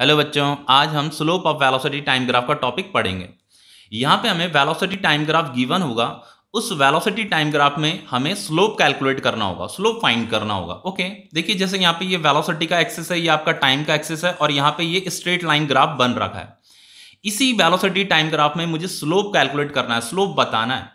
Hello बच्चों आज हम slope of velocity time graph का टॉपिक पढ़ेंगे यहाँ पे हमें वेलोसिटी टाइम ग्राफ गिवन होगा उस वेलोसिटी टाइम ग्राफ में हमें स्लोप कैलकुलेट करना होगा स्लोप फाइंड करना होगा ओके देखिए जैसे यहाँ पे ये वेलोसिटी का एक्सेस है ये आपका टाइम का एक्सेस है और यहाँ पे ये स्ट्रेट लाइन ग्राफ बन रखा है इसी वेलोसिटी टाइम ग्राफ में मुझे स्लोप कैलकुलेट करना है स्लोप बताना है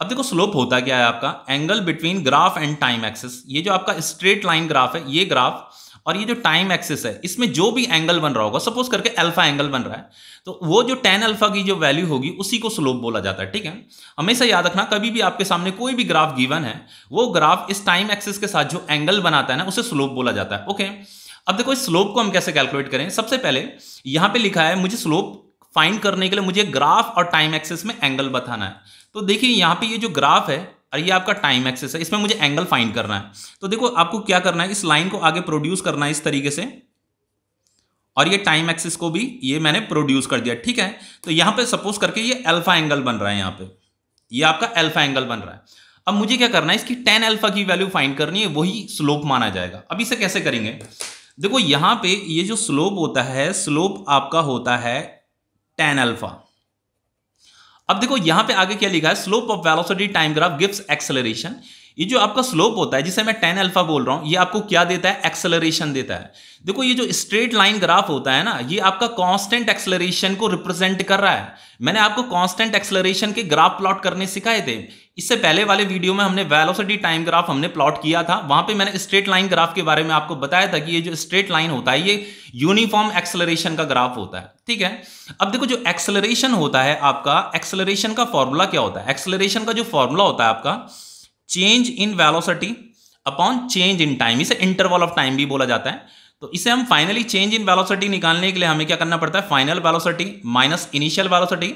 अब देखो स्लोप होता क्या है आपका angle between graph and time axis ये जो आपका स्ट्रेट लाइन ग्राफ है ये ग्राफ और ये जो टाइम एक्सिस है इसमें जो भी एंगल बन रहा होगा सपोज करके अल्फा एंगल बन रहा है तो वो जो टेन अल्फा की जो वैल्यू होगी उसी को स्लोप बोला जाता है ठीक है हमेशा याद रखना कभी भी आपके सामने कोई भी ग्राफ गिवन है वो ग्राफ इस टाइम एक्सेस के साथ जो एंगल बनाता है ना उसे स्लोप बोला जाता है ओके अब देखो इस स्लोप को हम कैसे कैलकुलेट करें सबसे पहले यहां पर लिखा है मुझे स्लोप फाइंड करने के लिए मुझे ग्राफ और टाइम एक्सेस में एंगल बताना है तो देखिए यहां पे ये जो ग्राफ है और ये आपका टाइम एक्सेस है इसमें मुझे एंगल फाइन करना है तो देखो आपको क्या करना है इस लाइन को आगे प्रोड्यूस करना है इस तरीके से और ये टाइम एक्सिस को भी ये मैंने प्रोड्यूस कर दिया ठीक है तो यहां पे सपोज करके ये अल्फा एंगल बन रहा है यहां पे ये आपका अल्फा एंगल बन रहा है अब मुझे क्या करना है इसकी टेन अल्फा की वैल्यू फाइंड करनी है वही स्लोप माना जाएगा अब इसे कैसे करेंगे देखो यहां पे ये जो स्लोप होता है स्लोप आपका होता है टेन अल्फा अब देखो यहां पे आगे क्या लिखा है slope of velocity time graph gives acceleration ये जो आपका स्लोप होता है जिसे मैं टेन अल्फा बोल रहा हूं ये आपको क्या देता है एक्सेलरेशन देता है देखो ये जो स्ट्रेट लाइन ग्राफ होता है ना ये आपका कांस्टेंट एक्सेलरेशन को रिप्रेजेंट कर रहा है मैंने आपको कांस्टेंट एक्सेलरेशन के ग्राफ प्लॉट करने सिखाए थे इससे पहले वाले वीडियो में हमने वेलोसिटी टाइम ग्राफ हमने प्लॉट किया था वहां पे मैंने स्ट्रेट लाइन ग्राफ के बारे में आपको बताया था कि ये जो स्ट्रेट लाइन होता है ये यूनिफॉर्म एक्सेलरेशन का ग्राफ होता है ठीक है अब देखो जो एक्सेलरेशन होता है आपका एक्सेलरेशन का फॉर्मूला क्या होता है एक्सेलरेशन का जो फॉर्मूला होता है आपका change in velocity upon change in time इसे इंटरवल ऑफ टाइम भी बोला जाता है तो इसे हम फाइनली चेंज इन वेलोसिटी निकालने के लिए हमें क्या करना पड़ता है final velocity minus initial velocity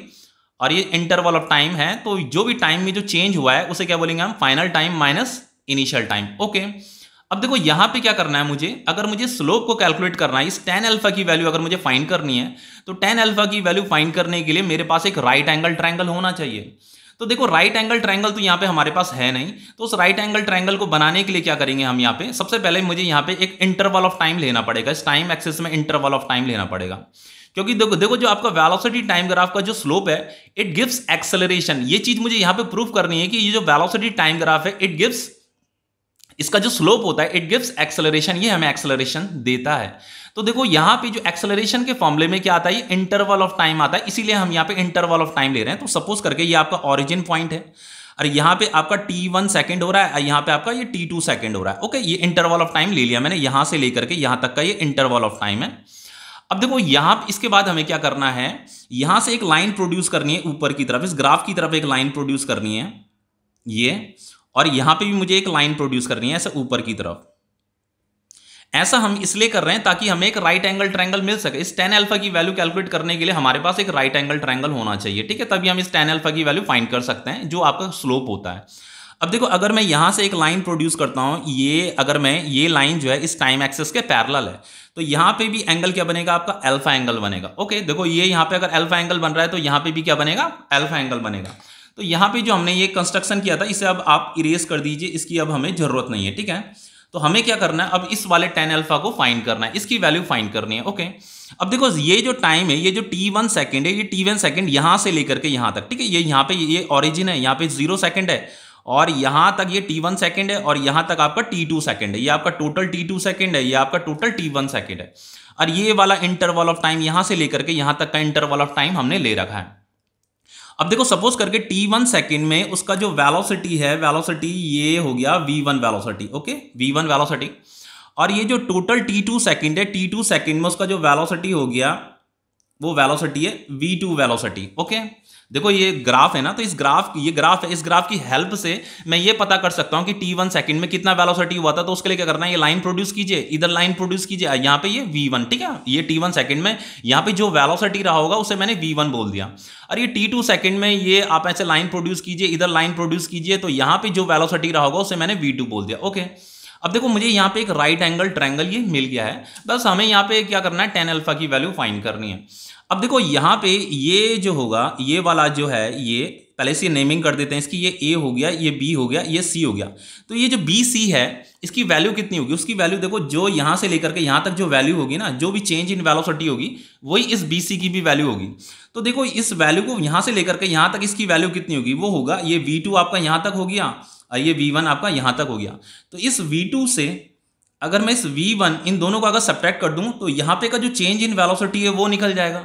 और ये इंटरवल ऑफ टाइम है तो जो भी टाइम में जो चेंज हुआ है उसे क्या बोलेंगे हम final time minus initial time okay अब देखो यहां पे क्या करना है मुझे अगर मुझे स्लोप को कैलकुलेट करना है इस टेन अल्फा की वैल्यू अगर मुझे फाइंड करनी है तो टेन अल्फा की वैल्यू फाइंड करने के लिए मेरे पास एक राइट एंगल ट्राइंगल होना चाहिए तो देखो राइट एंगल ट्रायंगल तो यहाँ पे हमारे पास है नहीं तो उस राइट एंगल ट्रायंगल को बनाने के लिए क्या करेंगे हम यहाँ पे सबसे पहले मुझे यहाँ पे एक इंटरवल ऑफ टाइम लेना पड़ेगा इस टाइम एक्सेस में इंटरवल ऑफ टाइम लेना पड़ेगा क्योंकि देखो देखो जो आपका वेलोसिटी टाइम ग्राफ का जो स्लोप है इट गिव्स एक्सेलरेशन ये चीज मुझे यहाँ पे प्रूव करनी है कि ये जो वेलोसिटी टाइम ग्राफ है इट गिव्स इसका जो स्लोप होता है इट गिव्स एक्सेलरेशन ये हमें एक्सेलरेशन देता है तो देखो यहां पे जो एक्सेलरेशन के फॉर्मूले में क्या आता है ये इंटरवल ऑफ टाइम आता है इसीलिए हम यहां पे इंटरवल ऑफ टाइम ले रहे हैं तो सपोज करके ये आपका ओरिजिन पॉइंट है और यहां पे आपका टी वन सेकेंड हो रहा है यहां पे आपका ये टी टू सेकेंड हो रहा है ओके ये इंटरवल ऑफ टाइम ले लिया मैंने यहां से लेकर के यहां तक का ये इंटरवल ऑफ टाइम है अब देखो यहां इसके बाद हमें क्या करना है यहां से एक लाइन प्रोड्यूस करनी है ऊपर की तरफ इस ग्राफ की तरफ एक लाइन प्रोड्यूस करनी है ये और यहां पे भी मुझे एक लाइन प्रोड्यूस करनी है ऐसे ऊपर की तरफ ऐसा हम इसलिए कर रहे हैं ताकि हमें एक राइट एंगल ट्रायंगल मिल सके इस टेन अल्फा की वैल्यू कैलकुलेट करने के लिए हमारे पास एक राइट एंगल ट्रायंगल होना चाहिए ठीक है तभी हम इस टेन अल्फा की वैल्यू फाइंड कर सकते हैं जो आपका स्लोप होता है अब देखो अगर मैं यहां से एक लाइन प्रोड्यूस करता हूं ये अगर मैं ये लाइन जो है इस टाइम एक्सेस के पैरल है तो यहां पे भी एंगल क्या बनेगा आपका एल्फा एंगल बनेगा ओके देखो ये यहां पे अगर एल्फा एंगल बन रहा है तो यहां पे भी क्या बनेगा एल्फा एंगल बनेगा तो यहाँ पे जो हमने ये कंस्ट्रक्शन किया था इसे अब आप इरेज कर दीजिए इसकी अब हमें ज़रूरत नहीं है ठीक है तो हमें क्या करना है अब इस वाले टेन अल्फा को फाइंड करना है इसकी वैल्यू फाइंड करनी है ओके अब देखो ये जो टाइम है ये जो टी वन सेकेंड है ये टी वन सेकेंड यहाँ से लेकर के यहाँ तक ठीक है ये यहाँ पे ये ऑरिजिन है यहाँ पे जीरो सेकेंड है और यहाँ तक ये टी वन सेकेंड है और यहाँ तक आपका टी टू सेकेंड है ये आपका टोटल टी टू सेकेंड है ये आपका टोटल टी वन सेकेंड है और ये वाला इंटरवल ऑफ टाइम यहाँ से लेकर के यहाँ तक का इंटरवल ऑफ टाइम हमने ले रखा है अब देखो सपोज करके टी वन सेकेंड में उसका जो वेलोसिटी है वेलोसिटी ये हो गया V one velocity okay V one velocity और ये जो टोटल टी टू सेकेंड है टी टू सेकेंड में उसका जो वेलोसिटी हो गया वो वेलोसिटी है वी टू वेलोसिटी ओके देखो ये ग्राफ है ना तो इस ग्राफ ये ग्राफ है इस ग्राफ की हेल्प से मैं ये पता कर सकता हूं कि टी वन सेकेंड में कितना वेलोसिटी हुआ था तो उसके लिए क्या करना है ये लाइन प्रोड्यूस कीजिए इधर लाइन प्रोड्यूस कीजिए यहां पे ये वी वन ठीक है ये टी वन सेकेंड में यहां पे जो वेलोसिटी रहा होगा उसे मैंने वी वन बोल दिया और ये टी टू में ये आप ऐसे लाइन प्रोड्यूस कीजिए इधर लाइन प्रोड्यूस कीजिए तो यहां पे जो वेलोसिटी रहा होगा उसे मैंने वी टू बोल दिया ओके okay. अब देखो मुझे यहाँ पे एक राइट एंगल ट्रैंगल ये मिल गया है बस हमें यहाँ पे क्या करना है टेन अल्फा की वैल्यू फाइंड करनी है अब देखो यहाँ पे ये जो होगा ये वाला जो है ये पहले से नेमिंग कर देते हैं इसकी ये ए हो गया ये बी हो गया ये सी हो गया तो ये जो बी सी है इसकी वैल्यू कितनी होगी उसकी वैल्यू देखो जो यहाँ से लेकर के यहाँ तक जो वैल्यू होगी ना जो भी चेंज इन वेलोसिटी होगी वही इस बी सी की भी वैल्यू होगी तो देखो इस वैल्यू को यहाँ से लेकर के यहाँ तक इसकी वैल्यू कितनी होगी वो होगा ये वी टू आपका यहाँ तक हो गया और ये वी वन आपका यहाँ तक हो गया तो इस वी टू से अगर मैं इस वी वन इन दोनों को अगर सब्ट्रैक्ट कर दूँ तो यहाँ पे का जो चेंज इन वेलोसिटी है वो निकल जाएगा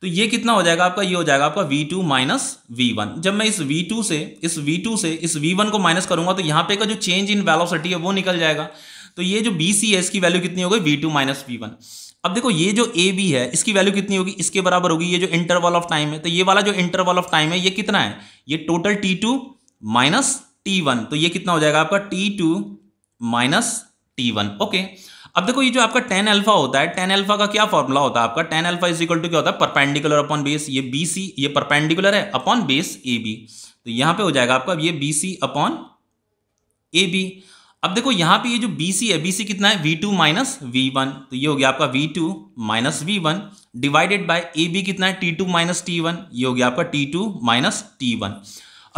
तो ये कितना हो जाएगा आपका ये हो जाएगा आपका V two minus V one जब मैं इस वी टू से इस वी टू से इस वी वन को माइनस करूंगा तो यहाँ पे का जो चेंज इन वेलोसिटी है वो निकल जाएगा तो ये जो बी सी है इसकी वैल्यू कितनी होगी V two minus V one अब देखो ये जो ए बी है इसकी वैल्यू कितनी होगी इसके बराबर होगी ये जो इंटरवल ऑफ टाइम है तो ये वाला जो इंटरवल ऑफ टाइम है ये कितना है ये total T two minus T one तो ये कितना हो जाएगा आपका T two minus T one okay अब देखो ये जो आपका टेन अल्फा होता है टेन अल्फा का क्या फॉर्मूला होता है आपका tan alpha is equal to क्या होता है परपेंडिकुलर अपॉन बेस ये बी सी ये परपेंडिकुलर है अपॉन बेस ए बी तो यहां पे हो जाएगा आपका ये B C upon A B अब देखो यहां पे ये जो बी सी है बी सी कितना है V two minus V one तो ये हो गया आपका V two minus V one divided by A B कितना है T two minus T one ये हो गया आपका T two minus T one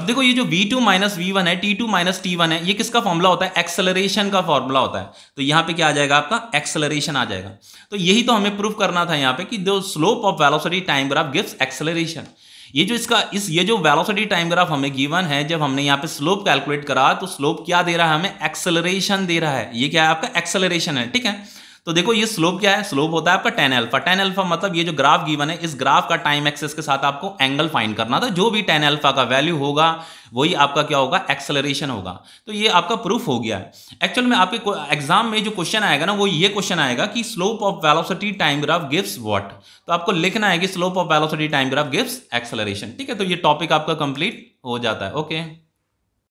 अब देखो ये जो v2 टू माइनस वी है t2 टू माइनस टी है ये किसका फॉर्मूला होता है एक्सेलरेशन का फॉर्मूला होता है तो यहाँ पे क्या आ जाएगा आपका एक्सेलरेशन आ जाएगा तो यही तो हमें प्रूफ करना था यहाँ पे कि दो slope of velocity time graph gives acceleration ये जो इसका इस ये जो वेलोसिटी टाइम ग्राफ हमें गिवन है जब हमने यहाँ पे स्लोप कैलकुलेट करा तो स्लोप क्या दे रहा है हमें एक्सेलरेशन दे रहा है ये क्या है आपका एक्सेलरेशन है ठीक है तो देखो ये स्लोप क्या है स्लोप होता है आपका टेन एल्फा टेन एल्फा मतलब ये जो ग्राफ गिवन है इस ग्राफ का टाइम एक्सेस के साथ आपको एंगल फाइंड करना था जो भी टेन एल्फा का वैल्यू होगा वही आपका क्या होगा एक्सेलरेशन होगा तो ये आपका प्रूफ हो गया है एक्चुअल में आपके एग्जाम में जो क्वेश्चन आएगा ना वो ये क्वेश्चन आएगा कि slope of velocity time graph gives what तो आपको लिखना है कि slope of velocity time graph gives acceleration ठीक है तो ये टॉपिक आपका कंप्लीट हो जाता है ओके